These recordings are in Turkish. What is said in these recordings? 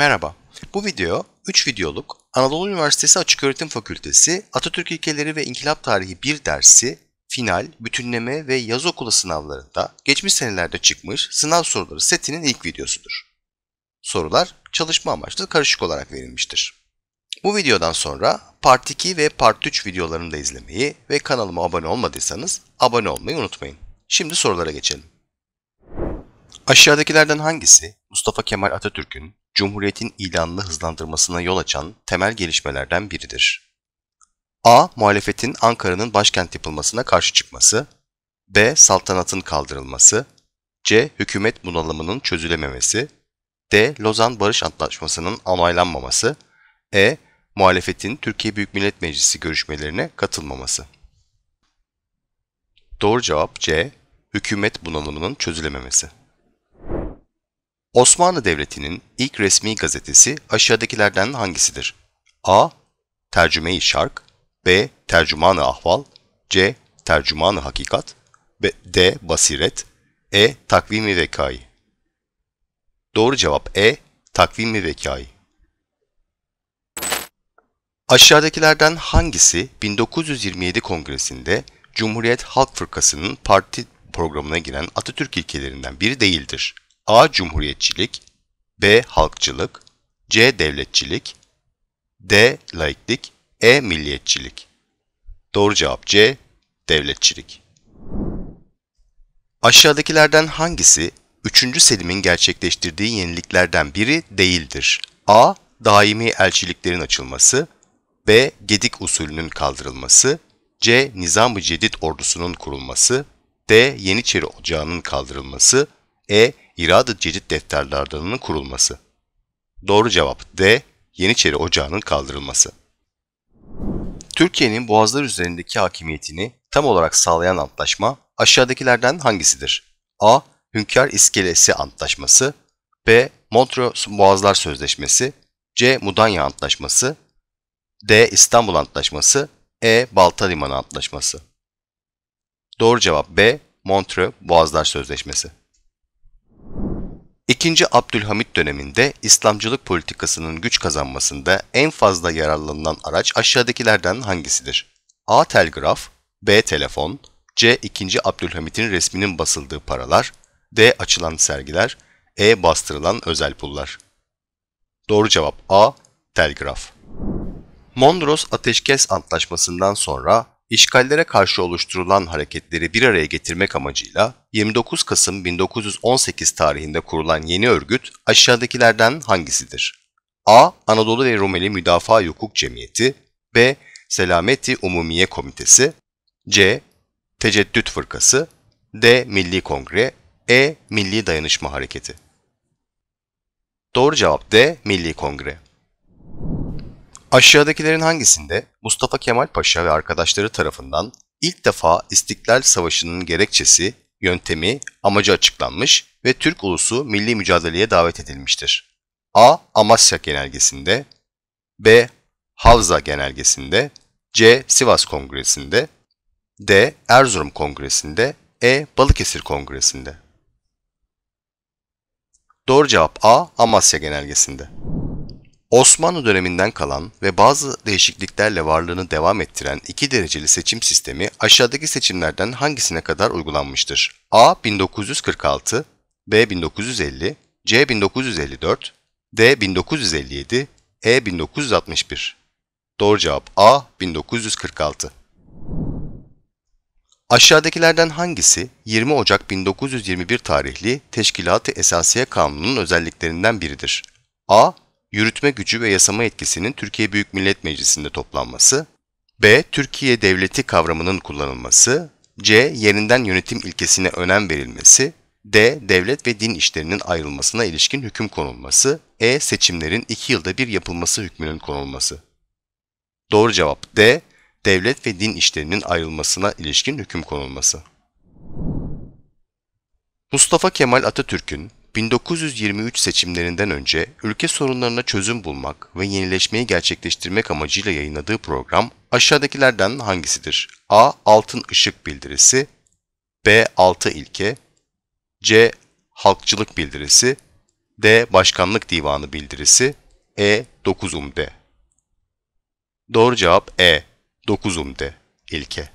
Merhaba. Bu video 3 videoluk Anadolu Üniversitesi Açıköğretim Fakültesi Atatürk İlkeleri ve İnkılap Tarihi 1 dersi final, bütünleme ve yaz okulu sınavlarında geçmiş senelerde çıkmış sınav soruları setinin ilk videosudur. Sorular çalışma amaçlı karışık olarak verilmiştir. Bu videodan sonra Part 2 ve Part 3 videolarını da izlemeyi ve kanalıma abone olmadıysanız abone olmayı unutmayın. Şimdi sorulara geçelim. Aşağıdakilerden hangisi Mustafa Kemal Atatürk'ün Cumhuriyet'in ilanını hızlandırmasına yol açan temel gelişmelerden biridir. A. Muhalefetin Ankara'nın başkent yapılmasına karşı çıkması. B. Saltanatın kaldırılması. C. Hükümet bunalımının çözülememesi. D. Lozan Barış Antlaşması'nın onaylanmaması. E. Muhalefetin Türkiye Büyük Millet Meclisi görüşmelerine katılmaması. Doğru cevap C. Hükümet bunalımının çözülememesi. Osmanlı Devleti'nin ilk resmi gazetesi aşağıdakilerden hangisidir? A. Tercüme-i Şark B. Tercüman-ı Ahval C. Tercüman-ı Hakikat B, D. Basiret E. Takvimi Vekai Doğru cevap E. Takvimi Vekai Aşağıdakilerden hangisi 1927 Kongresi'nde Cumhuriyet Halk Fırkası'nın parti programına giren Atatürk ilkelerinden biri değildir? A. Cumhuriyetçilik B. Halkçılık C. Devletçilik D. Laiklik E. Milliyetçilik Doğru cevap C. Devletçilik Aşağıdakilerden hangisi 3. Selim'in gerçekleştirdiği yeniliklerden biri değildir? A. Daimi elçiliklerin açılması B. Gedik usulünün kaldırılması C. Nizam-ı Cedid ordusunun kurulması D. Yeniçeri Ocağı'nın kaldırılması E. İradet Cedid defterlerinin kurulması. Doğru cevap D. Yeniçeri Ocağı'nın kaldırılması. Türkiye'nin boğazlar üzerindeki hakimiyetini tam olarak sağlayan antlaşma aşağıdakilerden hangisidir? A. Hünkar İskelesi Antlaşması B. Montreux Boğazlar Sözleşmesi C. Mudanya Antlaşması D. İstanbul Antlaşması E. Balta Limanı Antlaşması Doğru cevap B. Montreux Boğazlar Sözleşmesi 2. Abdülhamit döneminde İslamcılık politikasının güç kazanmasında en fazla yararlanılan araç aşağıdakilerden hangisidir? A. Telgraf B. Telefon C. 2. Abdülhamit'in resminin basıldığı paralar D. Açılan sergiler E. Bastırılan özel pullar Doğru cevap A. Telgraf Mondros Ateşkes Antlaşması'ndan sonra işgallere karşı oluşturulan hareketleri bir araya getirmek amacıyla 29 Kasım 1918 tarihinde kurulan yeni örgüt aşağıdakilerden hangisidir? A. Anadolu ve Rumeli Müdafaa Hukuk Cemiyeti B. Selameti Umumiye Komitesi C. Teceddüt Fırkası D. Milli Kongre E. Milli Dayanışma Hareketi Doğru cevap D. Milli Kongre Aşağıdakilerin hangisinde Mustafa Kemal Paşa ve arkadaşları tarafından ilk defa İstiklal Savaşı'nın gerekçesi, yöntemi, amacı açıklanmış ve Türk ulusu milli mücadeleye davet edilmiştir? A. Amasya Genelgesi'nde B. Havza Genelgesi'nde C. Sivas Kongresi'nde D. Erzurum Kongresi'nde E. Balıkesir Kongresi'nde Doğru cevap A. Amasya Genelgesi'nde. Osmanlı döneminden kalan ve bazı değişikliklerle varlığını devam ettiren iki dereceli seçim sistemi aşağıdaki seçimlerden hangisine kadar uygulanmıştır? A 1946, B 1950, C 1954, D 1957, E 1961. Doğru cevap A 1946. Aşağıdakilerden hangisi 20 Ocak 1921 tarihli Teşkilat-ı Esasiye Kanunu'nun özelliklerinden biridir? A yürütme gücü ve yasama etkisinin Türkiye Büyük Millet Meclisi'nde toplanması, B. Türkiye Devleti kavramının kullanılması, C. Yerinden yönetim ilkesine önem verilmesi, D. Devlet ve din işlerinin ayrılmasına ilişkin hüküm konulması, E. Seçimlerin iki yılda bir yapılması hükmünün konulması. Doğru cevap D. Devlet ve din işlerinin ayrılmasına ilişkin hüküm konulması. Mustafa Kemal Atatürk'ün 1923 seçimlerinden önce ülke sorunlarına çözüm bulmak ve yenileşmeyi gerçekleştirmek amacıyla yayınladığı program aşağıdakilerden hangisidir? A. Altın Işık Bildirisi B. Altı İlke C. Halkçılık Bildirisi D. Başkanlık Divanı Bildirisi E. 9 Umde Doğru cevap E. 9 Umde İlke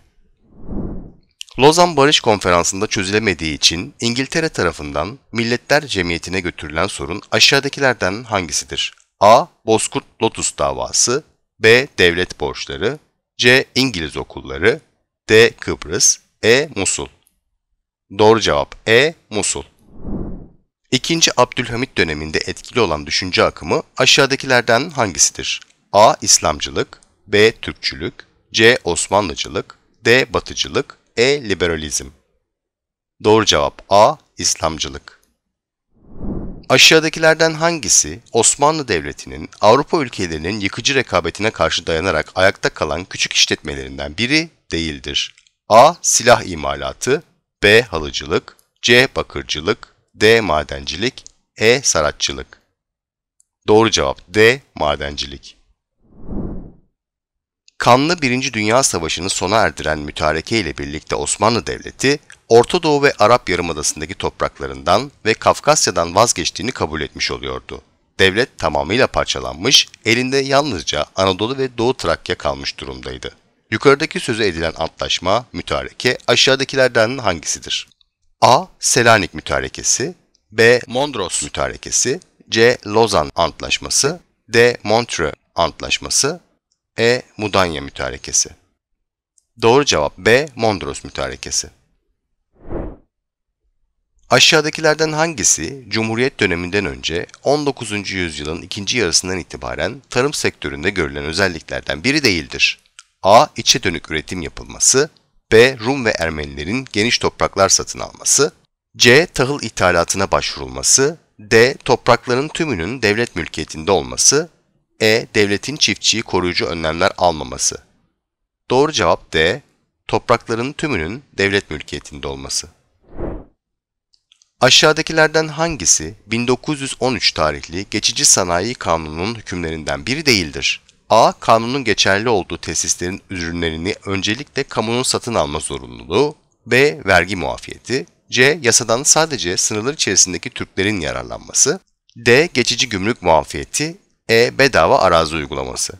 Lozan Barış Konferansı'nda çözülemediği için İngiltere tarafından Milletler Cemiyeti'ne götürülen sorun aşağıdakilerden hangisidir? A. Bozkurt Lotus davası B. Devlet borçları C. İngiliz okulları D. Kıbrıs E. Musul Doğru cevap E. Musul İkinci Abdülhamit döneminde etkili olan düşünce akımı aşağıdakilerden hangisidir? A. İslamcılık B. Türkçülük C. Osmanlıcılık D. Batıcılık e-liberalizm. Doğru cevap A. İslamcılık. Aşağıdakilerden hangisi Osmanlı Devleti'nin Avrupa ülkelerinin yıkıcı rekabetine karşı dayanarak ayakta kalan küçük işletmelerinden biri değildir? A. Silah imalatı B. Halıcılık C. Bakırcılık D. Madencilik E. Saratçılık Doğru cevap D. Madencilik Kanlı Birinci Dünya Savaşı'nı sona erdiren mütareke ile birlikte Osmanlı Devleti, Orta Doğu ve Arap Yarımadası'ndaki topraklarından ve Kafkasya'dan vazgeçtiğini kabul etmiş oluyordu. Devlet tamamıyla parçalanmış, elinde yalnızca Anadolu ve Doğu Trakya kalmış durumdaydı. Yukarıdaki sözü edilen antlaşma, mütareke aşağıdakilerden hangisidir? A. Selanik Mütarekesi B. Mondros Mütarekesi C. Lozan Antlaşması D. Montreux Antlaşması e. Mudanya Mütarekesi Doğru cevap B. Mondros Mütarekesi Aşağıdakilerden hangisi Cumhuriyet döneminden önce 19. yüzyılın ikinci yarısından itibaren tarım sektöründe görülen özelliklerden biri değildir? A. İçe dönük üretim yapılması B. Rum ve Ermenilerin geniş topraklar satın alması C. Tahıl ithalatına başvurulması D. Toprakların tümünün devlet mülkiyetinde olması e. Devletin çiftçiyi koruyucu önlemler almaması. Doğru cevap D. Toprakların tümünün devlet mülkiyetinde olması. Aşağıdakilerden hangisi 1913 tarihli geçici sanayi kanununun hükümlerinden biri değildir? A. Kanunun geçerli olduğu tesislerin ürünlerini öncelikle kamunun satın alma zorunluluğu. B. Vergi muafiyeti. C. Yasadan sadece sınırlar içerisindeki Türklerin yararlanması. D. Geçici gümrük muafiyeti. E. Bedava arazi uygulaması.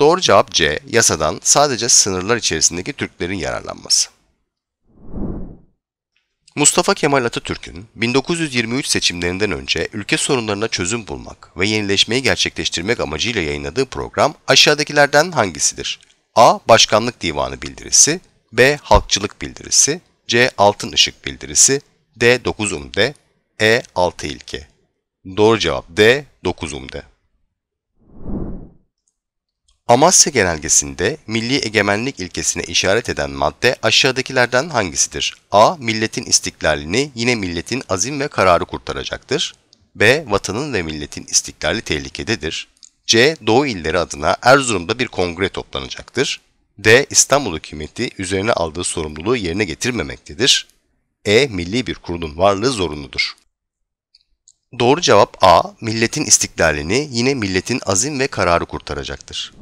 Doğru cevap C. Yasadan sadece sınırlar içerisindeki Türklerin yararlanması. Mustafa Kemal Atatürk'ün 1923 seçimlerinden önce ülke sorunlarına çözüm bulmak ve yenileşmeyi gerçekleştirmek amacıyla yayınladığı program aşağıdakilerden hangisidir? A. Başkanlık Divanı bildirisi, B. Halkçılık bildirisi, C. Altın Işık bildirisi, D. 9 Umde, E. 6 İlke. Doğru cevap D. 9 Umde. Amasya Genelgesi'nde milli egemenlik ilkesine işaret eden madde aşağıdakilerden hangisidir? A. Milletin istiklalini yine milletin azim ve kararı kurtaracaktır. B. Vatanın ve milletin istiklali tehlikededir. C. Doğu illeri adına Erzurum'da bir kongre toplanacaktır. D. İstanbul hükümeti üzerine aldığı sorumluluğu yerine getirmemektedir. E. Milli bir kurulun varlığı zorunludur. Doğru cevap A. Milletin istiklalini yine milletin azim ve kararı kurtaracaktır.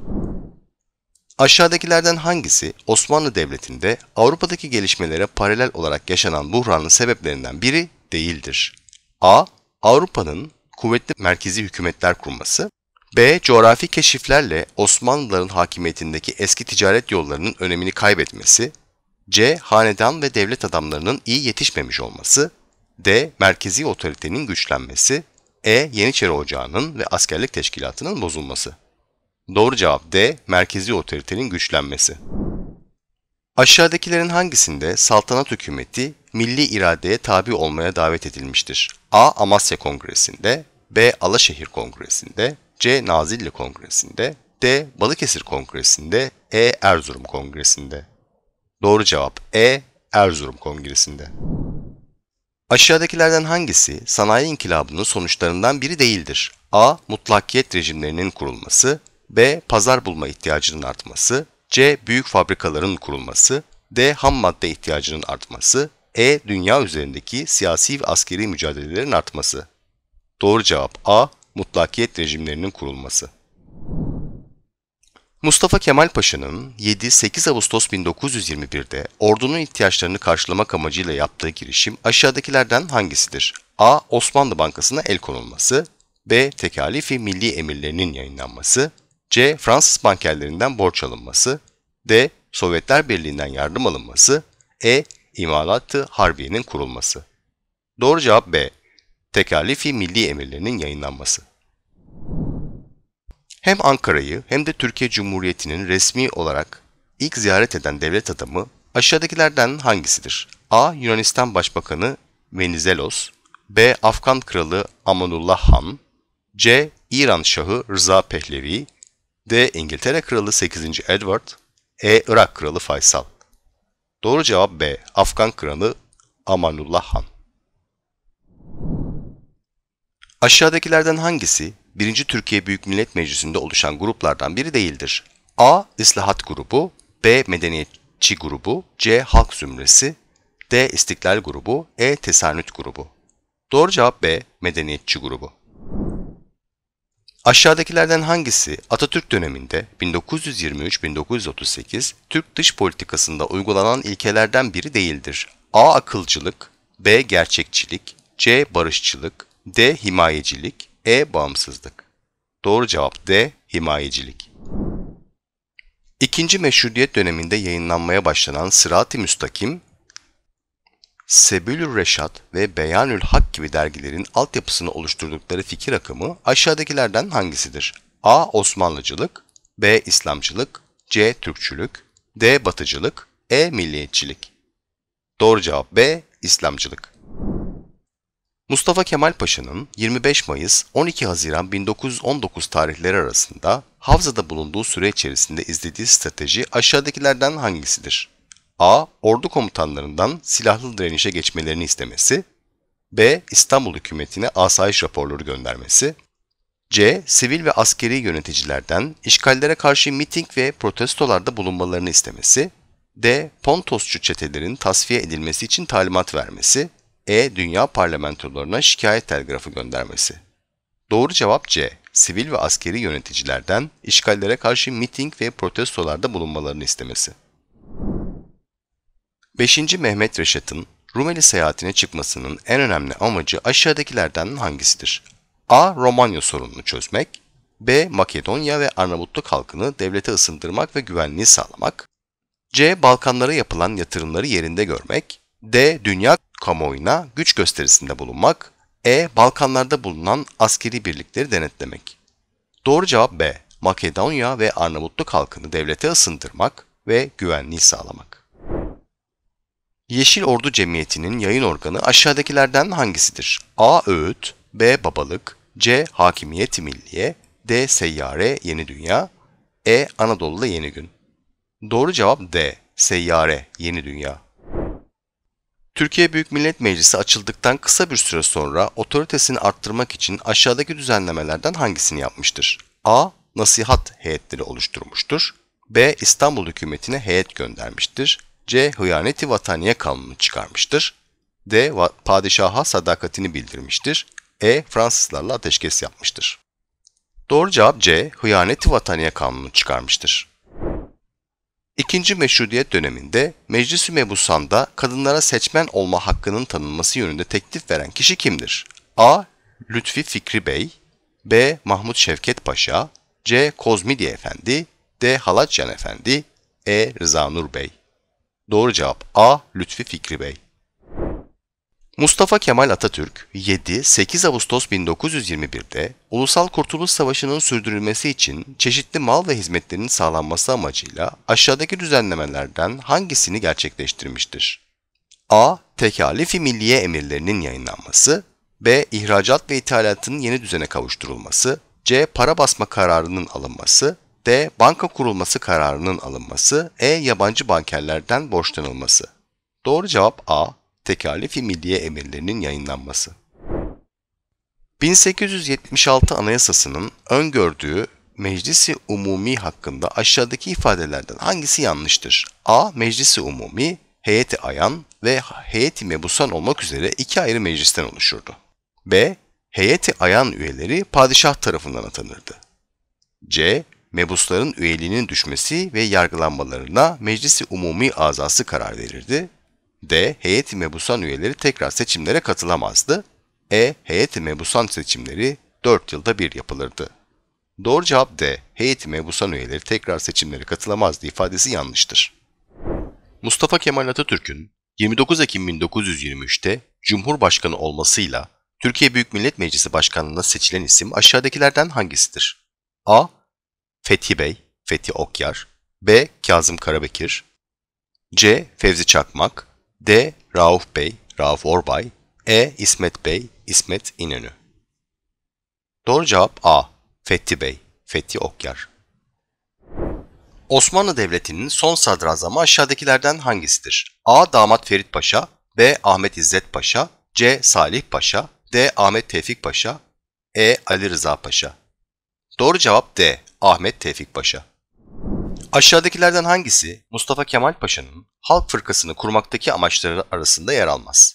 Aşağıdakilerden hangisi Osmanlı Devleti'nde Avrupa'daki gelişmelere paralel olarak yaşanan buhranın sebeplerinden biri değildir? A. Avrupa'nın kuvvetli merkezi hükümetler kurması. B. Coğrafi keşiflerle Osmanlıların hakimiyetindeki eski ticaret yollarının önemini kaybetmesi. C. Hanedan ve devlet adamlarının iyi yetişmemiş olması. D. Merkezi otoritenin güçlenmesi. E. Yeniçeri Ocağı'nın ve askerlik teşkilatının bozulması. Doğru cevap D. Merkezi otoritenin güçlenmesi. Aşağıdakilerin hangisinde saltanat hükümeti milli iradeye tabi olmaya davet edilmiştir? A. Amasya Kongresi'nde, B. Alaşehir Kongresi'nde, C. Nazilli Kongresi'nde, D. Balıkesir Kongresi'nde, E. Erzurum Kongresi'nde. Doğru cevap E. Erzurum Kongresi'nde. Aşağıdakilerden hangisi sanayi inkılabının sonuçlarından biri değildir? A. Mutlakiyet rejimlerinin kurulması B. Pazar bulma ihtiyacının artması. C. Büyük fabrikaların kurulması. D. Ham madde ihtiyacının artması. E. Dünya üzerindeki siyasi ve askeri mücadelelerin artması. Doğru cevap A. Mutlakiyet rejimlerinin kurulması. Mustafa Kemal Paşa'nın 7-8 Ağustos 1921'de ordunun ihtiyaçlarını karşılamak amacıyla yaptığı girişim aşağıdakilerden hangisidir? A. Osmanlı Bankası'na el konulması B. Tekalifi Milli Emirlerinin yayınlanması C. Fransız bankerlerinden borç alınması. D. Sovyetler Birliği'nden yardım alınması. E. İmalatı Harbiye'nin kurulması. Doğru cevap B. Tekallifi milli emirlerinin yayınlanması. Hem Ankara'yı hem de Türkiye Cumhuriyeti'nin resmi olarak ilk ziyaret eden devlet adamı aşağıdakilerden hangisidir? A. Yunanistan Başbakanı Venizelos B. Afgan Kralı Amanullah Han C. İran Şahı Rıza Pehlevi D. İngiltere Kralı 8. Edward E. Irak Kralı Faysal Doğru cevap B. Afgan Kralı Amanullah Han Aşağıdakilerden hangisi 1. Türkiye Büyük Millet Meclisi'nde oluşan gruplardan biri değildir? A. İslahat Grubu B. Medeniyetçi Grubu C. Halk Zümresi D. İstiklal Grubu E. Tesanüt Grubu Doğru cevap B. Medeniyetçi Grubu Aşağıdakilerden hangisi Atatürk döneminde 1923-1938 Türk dış politikasında uygulanan ilkelerden biri değildir? A. Akılcılık B. Gerçekçilik C. Barışçılık D. Himayecilik E. Bağımsızlık Doğru cevap D. Himayecilik İkinci Meşrutiyet döneminde yayınlanmaya başlanan Sırat-ı Müstakim, Sebülür Reşat ve Beyanül Hak gibi dergilerin altyapısını oluşturdukları fikir akımı aşağıdakilerden hangisidir? A. Osmanlıcılık B. İslamcılık C. Türkçülük D. Batıcılık E. Milliyetçilik Doğru cevap B. İslamcılık Mustafa Kemal Paşa'nın 25 Mayıs 12 Haziran 1919 tarihleri arasında Havza'da bulunduğu süre içerisinde izlediği strateji aşağıdakilerden hangisidir? A. Ordu komutanlarından silahlı direnişe geçmelerini istemesi. B. İstanbul hükümetine asayiş raporları göndermesi. C. Sivil ve askeri yöneticilerden işgallere karşı miting ve protestolarda bulunmalarını istemesi. D. Pontosçu çetelerin tasfiye edilmesi için talimat vermesi. E. Dünya parlamentolarına şikayet telgrafı göndermesi. Doğru cevap C. Sivil ve askeri yöneticilerden işgallere karşı miting ve protestolarda bulunmalarını istemesi. 5. Mehmet Reşat'ın Rumeli seyahatine çıkmasının en önemli amacı aşağıdakilerden hangisidir? A. Romanya sorununu çözmek B. Makedonya ve Arnavutluk halkını devlete ısındırmak ve güvenliği sağlamak C. Balkanlara yapılan yatırımları yerinde görmek D. Dünya kamuoyuna güç gösterisinde bulunmak E. Balkanlarda bulunan askeri birlikleri denetlemek Doğru cevap B. Makedonya ve Arnavutluk halkını devlete ısındırmak ve güvenliği sağlamak. Yeşil Ordu Cemiyeti'nin yayın organı aşağıdakilerden hangisidir? A. Öğüt, B. Babalık, C. Hakimiyeti Milliye, D. Seyyare Yeni Dünya, E. Anadolu'da Yeni Gün. Doğru cevap D. Seyyare Yeni Dünya. Türkiye Büyük Millet Meclisi açıldıktan kısa bir süre sonra otoritesini arttırmak için aşağıdaki düzenlemelerden hangisini yapmıştır? A. Nasihat heyetleri oluşturmuştur. B. İstanbul hükümetine heyet göndermiştir. C. Hıyaneti vataniye kanunu çıkarmıştır. D. Padişaha sadakatini bildirmiştir. E. Fransızlarla ateşkes yapmıştır. Doğru cevap C. Hıyaneti vataniye kanunu çıkarmıştır. İkinci Meşrutiyet döneminde Meclis-i Mebusan'da kadınlara seçmen olma hakkının tanınması yönünde teklif veren kişi kimdir? A. Lütfi Fikri Bey B. Mahmut Şevket Paşa C. Kozmidi Efendi D. Halaçyan Efendi E. Rıza Nur Bey Doğru cevap A. Lütfi Fikri Bey. Mustafa Kemal Atatürk 7-8 Ağustos 1921'de Ulusal Kurtuluş Savaşı'nın sürdürülmesi için çeşitli mal ve hizmetlerin sağlanması amacıyla aşağıdaki düzenlemelerden hangisini gerçekleştirmiştir? A. Tekalifi milliye emirlerinin yayınlanması B. İhracat ve ithalatın yeni düzene kavuşturulması C. Para basma kararının alınması D. Banka kurulması kararının alınması. E. Yabancı bankerlerden borçlanılması. Doğru cevap A. Tekalifi milliye emirlerinin yayınlanması. 1876 Anayasası'nın öngördüğü Meclisi Umumi hakkında aşağıdaki ifadelerden hangisi yanlıştır? A. Meclisi Umumi, heyeti ayan ve heyeti mebusan olmak üzere iki ayrı meclisten oluşurdu. B. Heyeti ayan üyeleri padişah tarafından atanırdı. C mebusların üyeliğinin düşmesi ve yargılanmalarına Meclisi Umumi Azası karar verirdi. D. Heyeti mebusan üyeleri tekrar seçimlere katılamazdı. E. Heyeti mebusan seçimleri 4 yılda bir yapılırdı. Doğru cevap D. Heyeti mebusan üyeleri tekrar seçimlere katılamazdı ifadesi yanlıştır. Mustafa Kemal Atatürk'ün 29 Ekim 1923'te Cumhurbaşkanı olmasıyla Türkiye Büyük Millet Meclisi Başkanlığı'na seçilen isim aşağıdakilerden hangisidir? A. Fethi Bey, Fethi Okyar, B. Kazım Karabekir, C. Fevzi Çakmak, D. Rauf Bey, Rauf Orbay, E. İsmet Bey, İsmet İnönü. Doğru cevap A. Fethi Bey, Fethi Okyar. Osmanlı Devleti'nin son sadrazamı aşağıdakilerden hangisidir? A. Damat Ferit Paşa, B. Ahmet İzzet Paşa, C. Salih Paşa, D. Ahmet Tevfik Paşa, E. Ali Rıza Paşa. Doğru cevap D. Ahmet Tevfik Paşa. Aşağıdakilerden hangisi Mustafa Kemal Paşa'nın Halk Fırkasını kurmaktaki amaçları arasında yer almaz?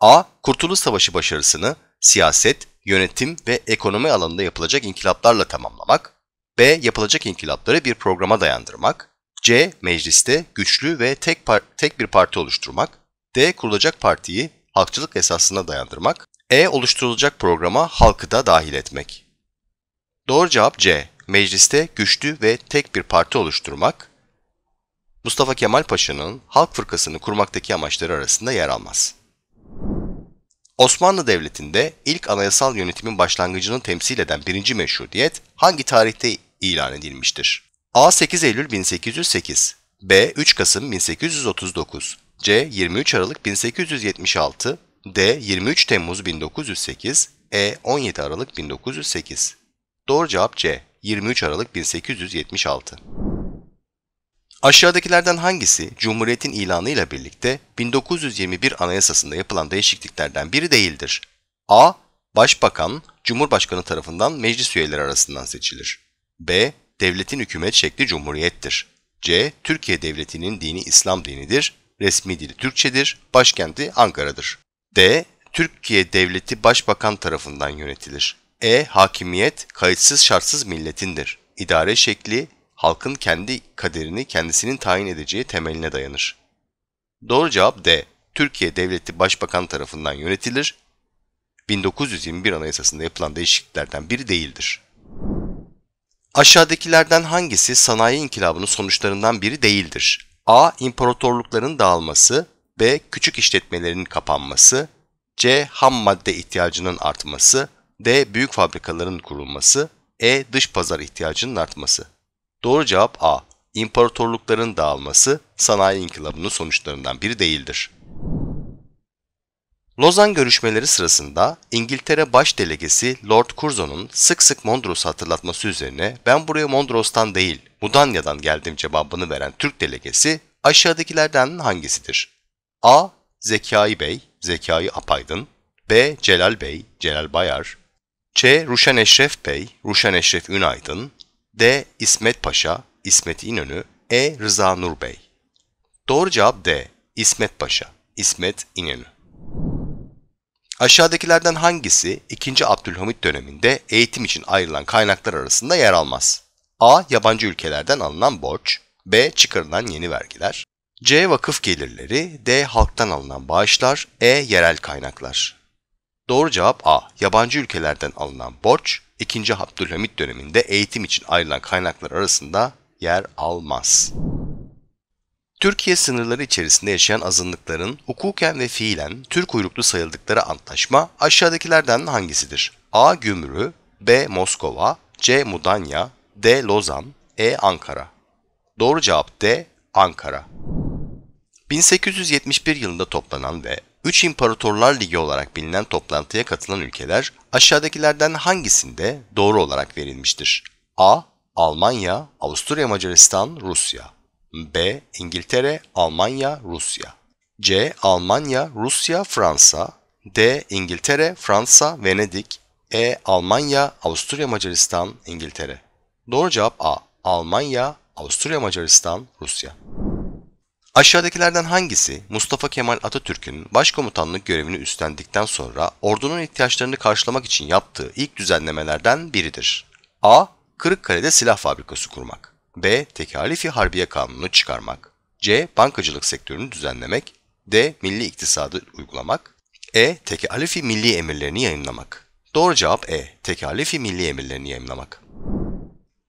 A. Kurtuluş Savaşı başarısını siyaset, yönetim ve ekonomi alanında yapılacak inkılaplarla tamamlamak. B. Yapılacak inkılapları bir programa dayandırmak. C. Mecliste güçlü ve tek, tek bir parti oluşturmak. D. Kurulacak partiyi halkçılık esasına dayandırmak. E. Oluşturulacak programa halkı da dahil etmek. Doğru cevap C. Mecliste güçlü ve tek bir parti oluşturmak, Mustafa Kemal Paşa'nın Halk Fırkası'nı kurmaktaki amaçları arasında yer almaz. Osmanlı Devleti'nde ilk anayasal yönetimin başlangıcını temsil eden birinci meşrutiyet hangi tarihte ilan edilmiştir? A. 8 Eylül 1808 B. 3 Kasım 1839 C. 23 Aralık 1876 D. 23 Temmuz 1908 E. 17 Aralık 1908 Doğru cevap C. 23 Aralık 1876. Aşağıdakilerden hangisi Cumhuriyet'in ilanı ile birlikte 1921 Anayasasında yapılan değişikliklerden biri değildir? A. Başbakan, Cumhurbaşkanı tarafından meclis üyeleri arasından seçilir. B. Devletin hükümet şekli cumhuriyettir. C. Türkiye Devleti'nin dini İslam dinidir, resmi dili Türkçedir, başkenti Ankara'dır. D. Türkiye Devleti Başbakan tarafından yönetilir. E. Hakimiyet kayıtsız şartsız milletindir. İdare şekli halkın kendi kaderini kendisinin tayin edeceği temeline dayanır. Doğru cevap D. Türkiye Devleti Başbakan tarafından yönetilir. 1921 Anayasasında yapılan değişikliklerden biri değildir. Aşağıdakilerden hangisi sanayi inkılabının sonuçlarından biri değildir? A. İmparatorlukların dağılması B. Küçük işletmelerin kapanması C. Ham madde ihtiyacının artması D. Büyük fabrikaların kurulması. E. Dış pazar ihtiyacının artması. Doğru cevap A. İmparatorlukların dağılması sanayi inkılabının sonuçlarından biri değildir. Lozan görüşmeleri sırasında İngiltere Baş Delegesi Lord Curzon'un sık sık Mondros'u hatırlatması üzerine ben buraya Mondros'tan değil Mudanya'dan geldim cevabını veren Türk delegesi aşağıdakilerden hangisidir? A. Zekai Bey, Zekai Apaydın B. Celal Bey, Celal Bayar C. Ruşen Eşref Bey, Ruşen Eşref Ünaydın. D. İsmet Paşa, İsmet İnönü. E. Rıza Nur Bey. Doğru cevap D. İsmet Paşa, İsmet İnönü. Aşağıdakilerden hangisi 2. Abdülhamit döneminde eğitim için ayrılan kaynaklar arasında yer almaz? A. Yabancı ülkelerden alınan borç. B. Çıkarılan yeni vergiler. C. Vakıf gelirleri. D. Halktan alınan bağışlar. E. Yerel kaynaklar. Doğru cevap A. Yabancı ülkelerden alınan borç 2. Abdülhamit döneminde eğitim için ayrılan kaynaklar arasında yer almaz. Türkiye sınırları içerisinde yaşayan azınlıkların hukuken ve fiilen Türk uyruklu sayıldıkları antlaşma aşağıdakilerden hangisidir? A. Gümrü, B. Moskova, C. Mudanya, D. Lozan, E. Ankara. Doğru cevap D. Ankara. 1871 yılında toplanan ve Üç İmparatorlar Ligi olarak bilinen toplantıya katılan ülkeler aşağıdakilerden hangisinde doğru olarak verilmiştir? A. Almanya, Avusturya Macaristan, Rusya. B. İngiltere, Almanya, Rusya. C. Almanya, Rusya, Fransa. D. İngiltere, Fransa, Venedik. E. Almanya, Avusturya Macaristan, İngiltere. Doğru cevap A. Almanya, Avusturya Macaristan, Rusya. Aşağıdakilerden hangisi Mustafa Kemal Atatürk'ün başkomutanlık görevini üstlendikten sonra ordunun ihtiyaçlarını karşılamak için yaptığı ilk düzenlemelerden biridir? A. Kırıkkale'de silah fabrikası kurmak. B. Tekalifi Harbiye Kanunu çıkarmak. C. Bankacılık sektörünü düzenlemek. D. Milli iktisadı uygulamak. E. Tekalifi milli emirlerini yayınlamak. Doğru cevap E. Tekalifi milli emirlerini yayınlamak.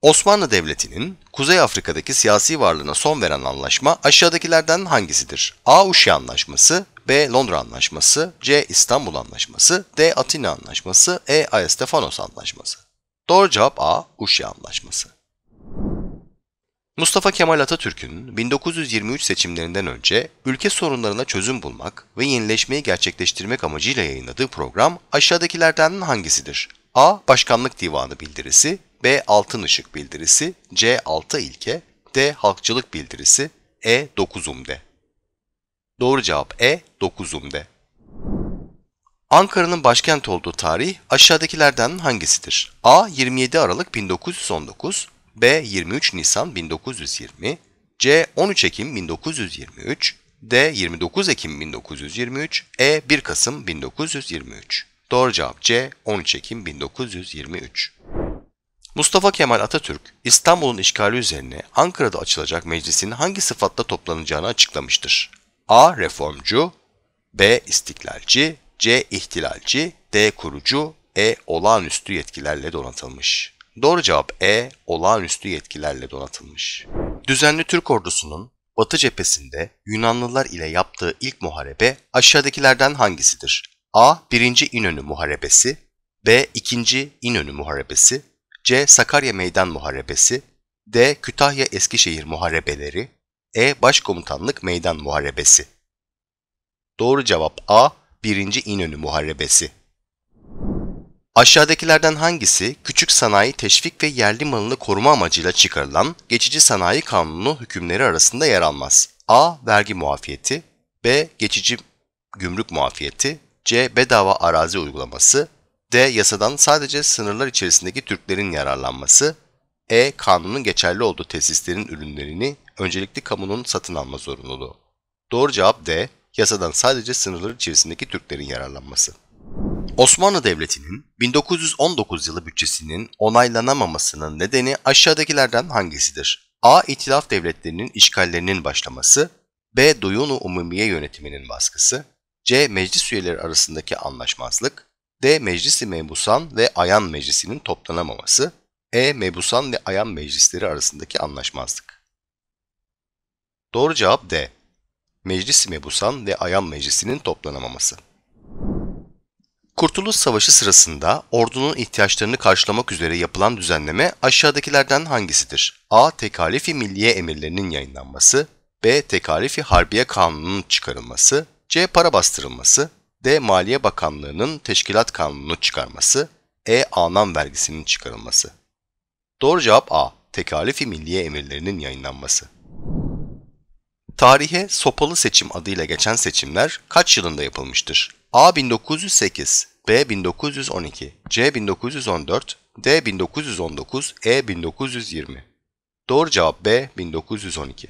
Osmanlı Devleti'nin Kuzey Afrika'daki siyasi varlığına son veren anlaşma aşağıdakilerden hangisidir? A. Uşi Anlaşması, B. Londra Anlaşması, C. İstanbul Anlaşması, D. Atina Anlaşması, E. Ayestefanos Anlaşması. Doğru cevap A. Uşi Anlaşması. Mustafa Kemal Atatürk'ün 1923 seçimlerinden önce ülke sorunlarına çözüm bulmak ve yenileşmeyi gerçekleştirmek amacıyla yayınladığı program aşağıdakilerden hangisidir? A. Başkanlık Divanı bildirisi, B. Altın ışık bildirisi, C. altı ilke, D. Halkçılık bildirisi, E. Dokuzumde. Doğru cevap E. Dokuzumde. Ankara'nın başkent olduğu tarih aşağıdakilerden hangisidir? A. 27 Aralık 1919, B. 23 Nisan 1920, C. 13 Ekim 1923, D. 29 Ekim 1923, E. 1 Kasım 1923. Doğru cevap C. 13 Ekim 1923. Mustafa Kemal Atatürk, İstanbul'un işgali üzerine Ankara'da açılacak meclisin hangi sıfatla toplanacağını açıklamıştır. A. Reformcu B. İstiklalci C. İhtilalci D. Kurucu E. Olağanüstü yetkilerle donatılmış. Doğru cevap E. Olağanüstü yetkilerle donatılmış. Düzenli Türk ordusunun Batı cephesinde Yunanlılar ile yaptığı ilk muharebe aşağıdakilerden hangisidir? A. 1. İnönü Muharebesi B. 2. İnönü Muharebesi C. Sakarya Meydan Muharebesi, D. Kütahya Eskişehir Muharebeleri, E. Başkomutanlık Meydan Muharebesi. Doğru cevap A. 1. İnönü Muharebesi. Aşağıdakilerden hangisi küçük sanayi teşvik ve yerli malını koruma amacıyla çıkarılan geçici sanayi kanunu hükümleri arasında yer almaz? A. Vergi muafiyeti B. Geçici gümrük muafiyeti C. Bedava arazi uygulaması D. Yasadan sadece sınırlar içerisindeki Türklerin yararlanması. E. Kanunun geçerli olduğu tesislerin ürünlerini öncelikli kamunun satın alma zorunluluğu. Doğru cevap D. Yasadan sadece sınırlar içerisindeki Türklerin yararlanması. Osmanlı Devleti'nin 1919 yılı bütçesinin onaylanamamasının nedeni aşağıdakilerden hangisidir? A. İtilaf devletlerinin işgallerinin başlaması, B. Duyunu Umumiye yönetiminin baskısı, C. Meclis üyeleri arasındaki anlaşmazlık, D. Meclisi mebusan ve ayan meclisinin toplanamaması. E. Mebusan ve ayan meclisleri arasındaki anlaşmazlık. Doğru cevap D. Meclisi mebusan ve ayan meclisinin toplanamaması. Kurtuluş Savaşı sırasında ordunun ihtiyaçlarını karşılamak üzere yapılan düzenleme aşağıdakilerden hangisidir? A. Tekalifi Milliye emirlerinin yayınlanması B. Tekalifi Harbiye Kanunu'nun çıkarılması C. Para bastırılması D. Maliye Bakanlığı'nın teşkilat kanunu çıkarması. E. Anam vergisinin çıkarılması. Doğru cevap A. Tekalifi milliye emirlerinin yayınlanması. Tarihe sopalı seçim adıyla geçen seçimler kaç yılında yapılmıştır? A 1908, B 1912, C 1914, D 1919, E 1920. Doğru cevap B 1912.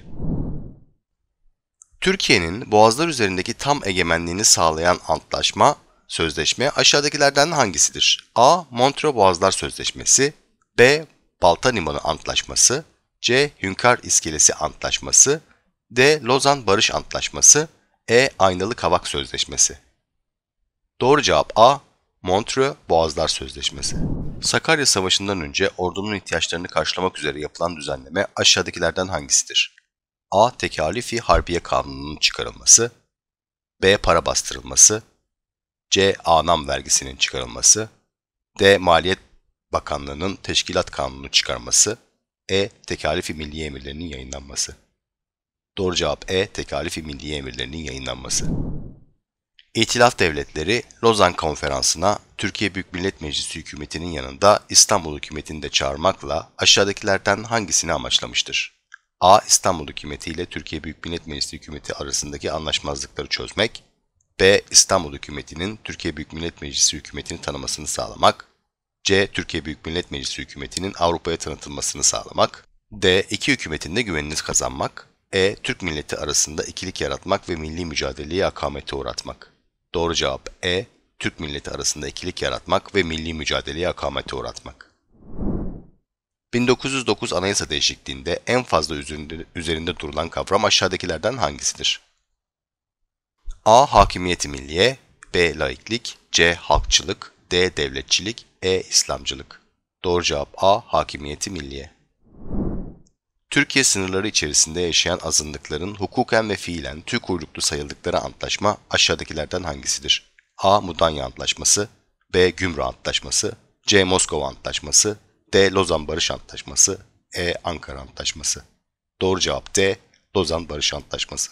Türkiye'nin boğazlar üzerindeki tam egemenliğini sağlayan antlaşma, sözleşme aşağıdakilerden hangisidir? A. Montre Boğazlar Sözleşmesi B. Balta Limanı Antlaşması C. Hünkar İskelesi Antlaşması D. Lozan Barış Antlaşması E. Aynalı Kavak Sözleşmesi Doğru cevap A. Montre Boğazlar Sözleşmesi. Sakarya Savaşı'ndan önce ordunun ihtiyaçlarını karşılamak üzere yapılan düzenleme aşağıdakilerden hangisidir? A. Tekalifi Harbiye Kanunu'nun çıkarılması, B. Para bastırılması, C. Anam vergisinin çıkarılması, D. Maliyet Bakanlığı'nın Teşkilat Kanunu çıkarması, E. Tekalifi Milli Emirlerinin yayınlanması. Doğru cevap E. Tekalifi Milli Emirlerinin yayınlanması. İtilaf devletleri Lozan Konferansı'na Türkiye Büyük Millet Meclisi hükümetinin yanında İstanbul hükümetini de çağırmakla aşağıdakilerden hangisini amaçlamıştır? A. İstanbul hükümeti ile Türkiye Büyük Millet Meclisi hükümeti arasındaki anlaşmazlıkları çözmek. B. İstanbul hükümetinin Türkiye Büyük Millet Meclisi hükümetini tanımasını sağlamak. C. Türkiye Büyük Millet Meclisi hükümetinin Avrupa'ya tanıtılmasını sağlamak. D. İki hükümetin de güvenini kazanmak. E. Türk milleti arasında ikilik yaratmak ve milli mücadeleyi akamete uğratmak. Doğru cevap E. Türk milleti arasında ikilik yaratmak ve milli mücadeleyi akamete uğratmak. 1909 Anayasa değişikliğinde en fazla üzerinde, üzerinde durulan kavram aşağıdakilerden hangisidir? A. Hakimiyeti milliye, B. Laiklik, C. Halkçılık, D. Devletçilik, E. İslamcılık. Doğru cevap A. Hakimiyeti milliye. Türkiye sınırları içerisinde yaşayan azınlıkların hukuken ve fiilen Türk uyruklu sayıldıkları antlaşma aşağıdakilerden hangisidir? A. Mudanya Antlaşması B. Gümrü Antlaşması C. Moskova Antlaşması D. Lozan Barış Antlaşması E. Ankara Antlaşması Doğru cevap D. Lozan Barış Antlaşması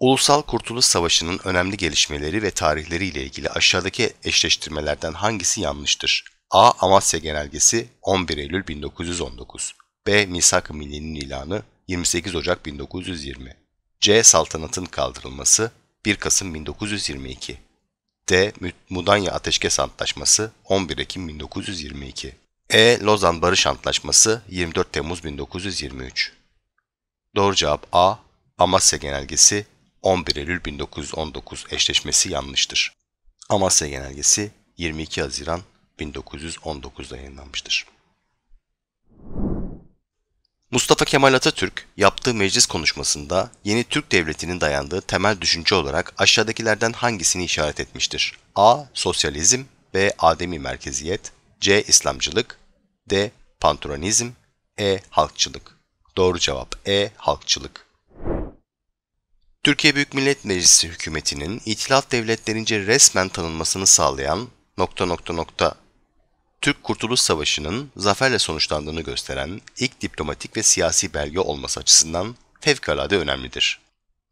Ulusal Kurtuluş Savaşı'nın önemli gelişmeleri ve tarihleri ile ilgili aşağıdaki eşleştirmelerden hangisi yanlıştır? A. Amasya Genelgesi 11 Eylül 1919 B. misak Milli'nin ilanı 28 Ocak 1920 C. Saltanatın kaldırılması 1 Kasım 1922 D. Mudanya Ateşkes Antlaşması 11 Ekim 1922 e. Lozan Barış Antlaşması 24 Temmuz 1923 Doğru cevap A. Amasya Genelgesi 11 Eylül 1919 eşleşmesi yanlıştır. Amasya Genelgesi 22 Haziran 1919'da yayınlanmıştır. Mustafa Kemal Atatürk yaptığı meclis konuşmasında yeni Türk devletinin dayandığı temel düşünce olarak aşağıdakilerden hangisini işaret etmiştir? A. Sosyalizm B. Ademi merkeziyet C. İslamcılık D. Pantronizm E. Halkçılık Doğru cevap E. Halkçılık Türkiye Büyük Millet Meclisi hükümetinin itilaf devletlerince resmen tanınmasını sağlayan nokta nokta nokta Türk Kurtuluş Savaşı'nın zaferle sonuçlandığını gösteren ilk diplomatik ve siyasi belge olması açısından fevkalade önemlidir.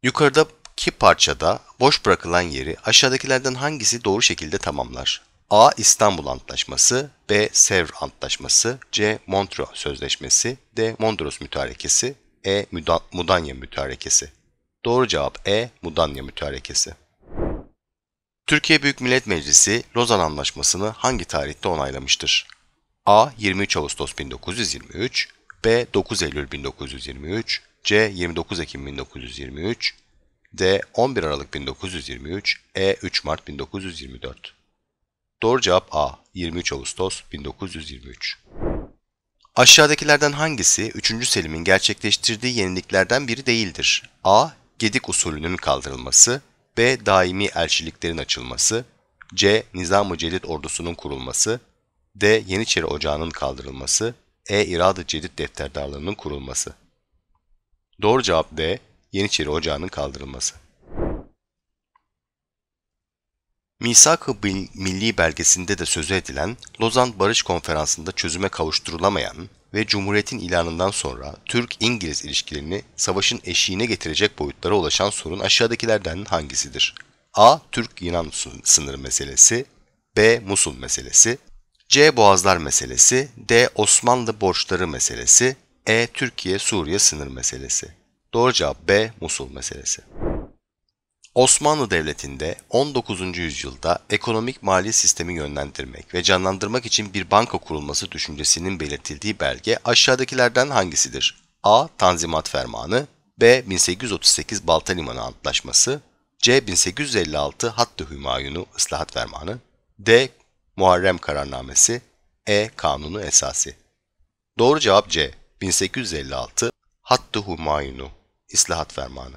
Yukarıdaki parçada boş bırakılan yeri aşağıdakilerden hangisi doğru şekilde tamamlar? A. İstanbul Antlaşması, B. Sevr Antlaşması, C. Montreux Sözleşmesi, D. Mondros Mütarekesi, E. Mudanya Mütarekesi. Doğru cevap E. Mudanya Mütarekesi. Türkiye Büyük Millet Meclisi Lozan Antlaşmasını hangi tarihte onaylamıştır? A. 23 Ağustos 1923, B. 9 Eylül 1923, C. 29 Ekim 1923, D. 11 Aralık 1923, E. 3 Mart 1924. Doğru cevap A. 23 Ağustos 1923. Aşağıdakilerden hangisi 3. Selim'in gerçekleştirdiği yeniliklerden biri değildir? A. Gedik usulünün kaldırılması B. Daimi elçiliklerin açılması C. Nizam-ı Cedid ordusunun kurulması D. Yeniçeri Ocağı'nın kaldırılması E. İrad-ı Cedid defterdarlığının kurulması Doğru cevap D. Yeniçeri Ocağı'nın kaldırılması Misak-ı Milli belgesinde de sözü edilen Lozan Barış Konferansı'nda çözüme kavuşturulamayan ve Cumhuriyet'in ilanından sonra Türk-İngiliz ilişkilerini savaşın eşiğine getirecek boyutlara ulaşan sorun aşağıdakilerden hangisidir? A. Türk-Yunan sınırı meselesi B. Musul meselesi C. Boğazlar meselesi D. Osmanlı borçları meselesi E. Türkiye-Suriye sınır meselesi Doğru cevap B. Musul meselesi. Osmanlı Devleti'nde 19. yüzyılda ekonomik mali sistemi yönlendirmek ve canlandırmak için bir banka kurulması düşüncesinin belirtildiği belge aşağıdakilerden hangisidir? A. Tanzimat Fermanı B. 1838 Balta Limanı Antlaşması C. 1856 Hattı Hümayunu Islahat Fermanı D. Muharrem Kararnamesi E. Kanunu Esası Doğru cevap C. 1856 Hattı Hümayunu İslahat Fermanı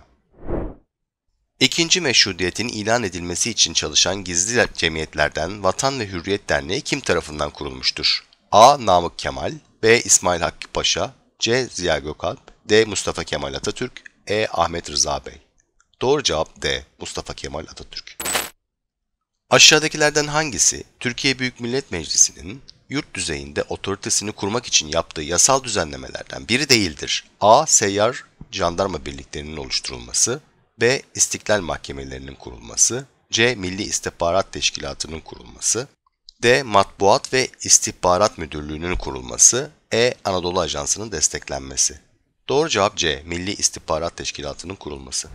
İkinci meşrutiyetin ilan edilmesi için çalışan gizli cemiyetlerden Vatan ve Hürriyet Derneği kim tarafından kurulmuştur? A. Namık Kemal B. İsmail Hakkı Paşa C. Ziya Gökalp D. Mustafa Kemal Atatürk E. Ahmet Rıza Bey Doğru cevap D. Mustafa Kemal Atatürk Aşağıdakilerden hangisi Türkiye Büyük Millet Meclisi'nin yurt düzeyinde otoritesini kurmak için yaptığı yasal düzenlemelerden biri değildir? A. Seyyar Jandarma Birliklerinin oluşturulması B. İstiklal mahkemelerinin kurulması. C. Milli İstihbarat Teşkilatı'nın kurulması. D. Matbuat ve İstihbarat Müdürlüğü'nün kurulması. E. Anadolu Ajansı'nın desteklenmesi. Doğru cevap C. Milli İstihbarat Teşkilatı'nın kurulması.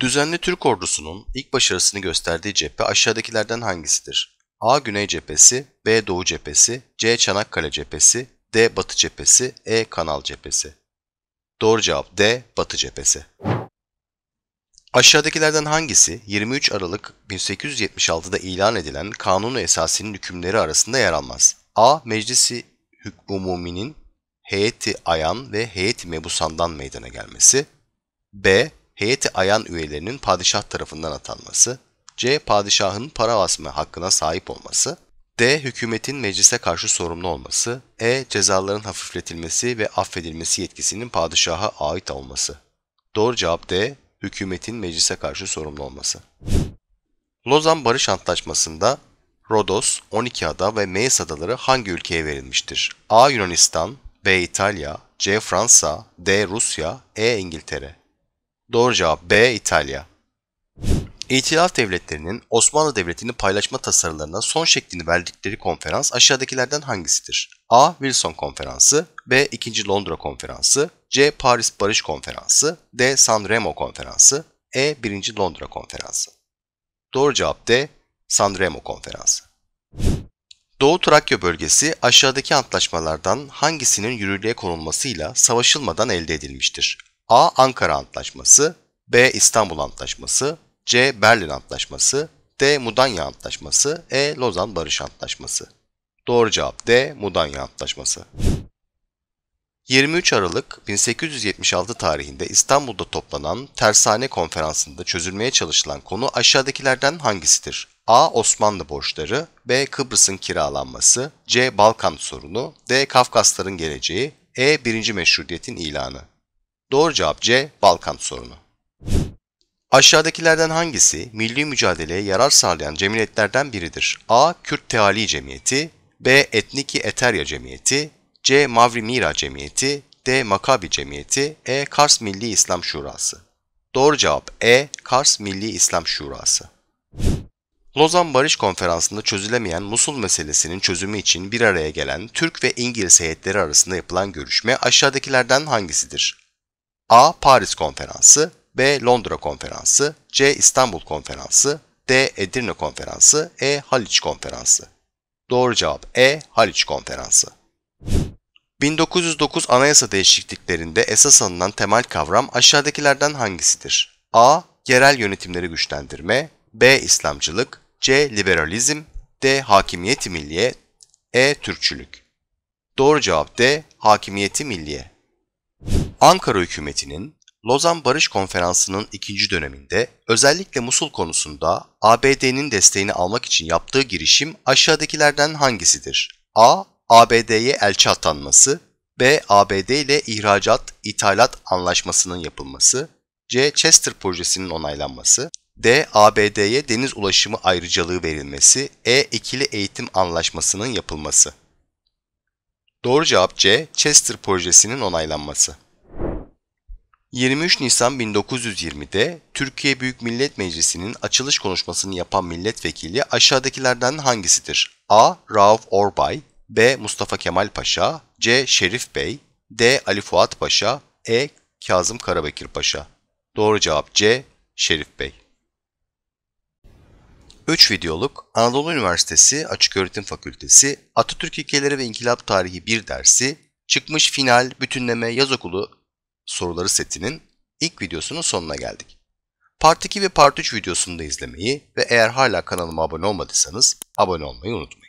Düzenli Türk ordusunun ilk başarısını gösterdiği cephe aşağıdakilerden hangisidir? A. Güney cephesi, B. Doğu cephesi, C. Çanakkale cephesi, D. Batı cephesi, E. Kanal cephesi. Doğru cevap D. Batı cephesi. Aşağıdakilerden hangisi 23 Aralık 1876'da ilan edilen kanunu esasinin hükümleri arasında yer almaz? A. Meclisi Hük Umumi'nin heyeti ayan ve heyeti mebusandan meydana gelmesi. B. Heyeti ayan üyelerinin padişah tarafından atanması. C. Padişahın para basma hakkına sahip olması. D. Hükümetin meclise karşı sorumlu olması. E. Cezaların hafifletilmesi ve affedilmesi yetkisinin padişaha ait olması. Doğru cevap D hükümetin meclise karşı sorumlu olması. Lozan Barış Antlaşması'nda Rodos, 12 ada ve Meis adaları hangi ülkeye verilmiştir? A. Yunanistan, B. İtalya, C. Fransa, D. Rusya, E. İngiltere. Doğru cevap B. İtalya. İtilaf devletlerinin Osmanlı Devleti'ni paylaşma tasarılarına son şeklini verdikleri konferans aşağıdakilerden hangisidir? A. Wilson Konferansı, B. 2. Londra Konferansı, C. Paris Barış Konferansı, D. San Remo Konferansı, E. 1. Londra Konferansı. Doğru cevap D. San Remo Konferansı. Doğu Trakya bölgesi aşağıdaki antlaşmalardan hangisinin yürürlüğe konulmasıyla savaşılmadan elde edilmiştir? A. Ankara Antlaşması, B. İstanbul Antlaşması, C. Berlin Antlaşması, D. Mudanya Antlaşması, E. Lozan Barış Antlaşması. Doğru cevap D. Mudanya Antlaşması. 23 Aralık 1876 tarihinde İstanbul'da toplanan Tersane Konferansı'nda çözülmeye çalışılan konu aşağıdakilerden hangisidir? A. Osmanlı borçları, B. Kıbrıs'ın kiralanması, C. Balkan sorunu, D. Kafkasların geleceği, E. Birinci Meşrutiyet'in ilanı. Doğru cevap C. Balkan sorunu. Aşağıdakilerden hangisi milli mücadeleye yarar sağlayan cemiyetlerden biridir? A. Kürt Teali Cemiyeti, B. Etniki Eterya Cemiyeti, C. Mavri Mira Cemiyeti, D. Makabi Cemiyeti, E. Kars Milli İslam Şurası. Doğru cevap E. Kars Milli İslam Şurası. Lozan Barış Konferansı'nda çözülemeyen Musul meselesinin çözümü için bir araya gelen Türk ve İngiliz heyetleri arasında yapılan görüşme aşağıdakilerden hangisidir? A. Paris Konferansı B. Londra Konferansı C. İstanbul Konferansı D. Edirne Konferansı E. Haliç Konferansı Doğru cevap E. Haliç Konferansı. 1909 anayasa değişikliklerinde esas alınan temel kavram aşağıdakilerden hangisidir? A. Yerel yönetimleri güçlendirme B. İslamcılık C. Liberalizm D. Hakimiyeti milliye E. Türkçülük Doğru cevap D. Hakimiyeti milliye. Ankara hükümetinin Lozan Barış Konferansı'nın ikinci döneminde özellikle Musul konusunda ABD'nin desteğini almak için yaptığı girişim aşağıdakilerden hangisidir? A. ABD'ye elçi atanması B. ABD ile ihracat, ithalat anlaşmasının yapılması C. Chester projesinin onaylanması D. ABD'ye deniz ulaşımı ayrıcalığı verilmesi E. ikili eğitim anlaşmasının yapılması Doğru cevap C. Chester projesinin onaylanması. 23 Nisan 1920'de Türkiye Büyük Millet Meclisi'nin açılış konuşmasını yapan milletvekili aşağıdakilerden hangisidir? A. Rauf Orbay B. Mustafa Kemal Paşa C. Şerif Bey D. Ali Fuat Paşa E. Kazım Karabekir Paşa Doğru cevap C. Şerif Bey 3 videoluk Anadolu Üniversitesi Açıköğretim Fakültesi Atatürk Hikayeleri ve İnkılap Tarihi 1 dersi Çıkmış Final Bütünleme Yaz Okulu soruları setinin ilk videosunun sonuna geldik. Part 2 ve Part 3 videosunu da izlemeyi ve eğer hala kanalıma abone olmadıysanız abone olmayı unutmayın.